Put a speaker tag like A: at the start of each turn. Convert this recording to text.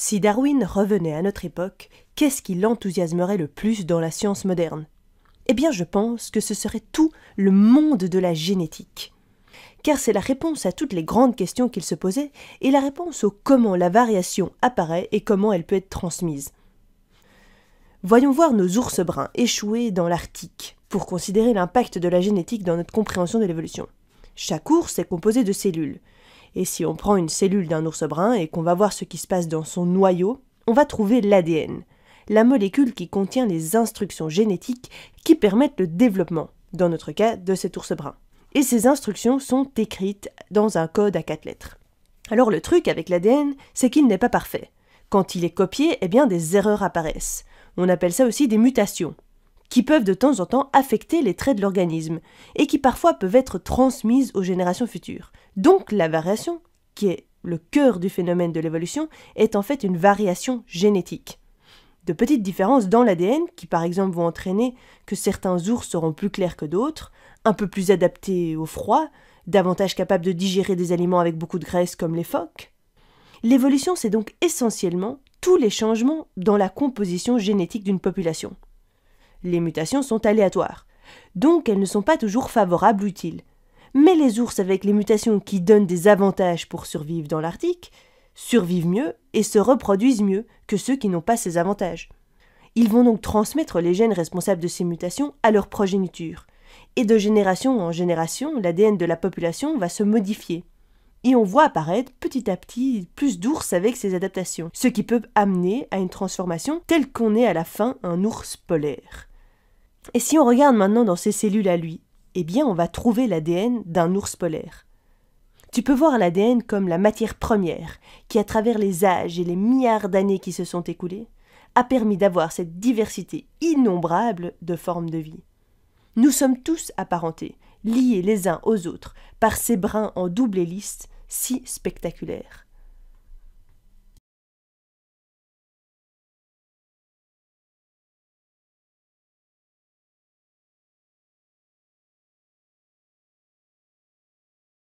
A: Si Darwin revenait à notre époque, qu'est-ce qui l'enthousiasmerait le plus dans la science moderne Eh bien, je pense que ce serait tout le monde de la génétique. Car c'est la réponse à toutes les grandes questions qu'il se posait et la réponse au comment la variation apparaît et comment elle peut être transmise. Voyons voir nos ours bruns échoués dans l'Arctique pour considérer l'impact de la génétique dans notre compréhension de l'évolution. Chaque ours est composé de cellules. Et si on prend une cellule d'un ours brun et qu'on va voir ce qui se passe dans son noyau, on va trouver l'ADN, la molécule qui contient les instructions génétiques qui permettent le développement, dans notre cas de cet ours brun. Et ces instructions sont écrites dans un code à quatre lettres. Alors le truc avec l'ADN, c'est qu'il n'est pas parfait. Quand il est copié, eh bien des erreurs apparaissent. On appelle ça aussi des mutations qui peuvent de temps en temps affecter les traits de l'organisme, et qui parfois peuvent être transmises aux générations futures. Donc la variation, qui est le cœur du phénomène de l'évolution, est en fait une variation génétique. De petites différences dans l'ADN, qui par exemple vont entraîner que certains ours seront plus clairs que d'autres, un peu plus adaptés au froid, davantage capables de digérer des aliments avec beaucoup de graisse comme les phoques. L'évolution, c'est donc essentiellement tous les changements dans la composition génétique d'une population. Les mutations sont aléatoires. Donc elles ne sont pas toujours favorables ou utiles. Mais les ours avec les mutations qui donnent des avantages pour survivre dans l'Arctique survivent mieux et se reproduisent mieux que ceux qui n'ont pas ces avantages. Ils vont donc transmettre les gènes responsables de ces mutations à leur progéniture. Et de génération en génération, l'ADN de la population va se modifier. Et on voit apparaître petit à petit plus d'ours avec ces adaptations, ce qui peut amener à une transformation telle qu'on est à la fin un ours polaire. Et si on regarde maintenant dans ces cellules à lui, eh bien on va trouver l'ADN d'un ours polaire. Tu peux voir l'ADN comme la matière première, qui à travers les âges et les milliards d'années qui se sont écoulées, a permis d'avoir cette diversité innombrable de formes de vie. Nous sommes tous apparentés, liés les uns aux autres, par ces brins en double hélice si spectaculaires.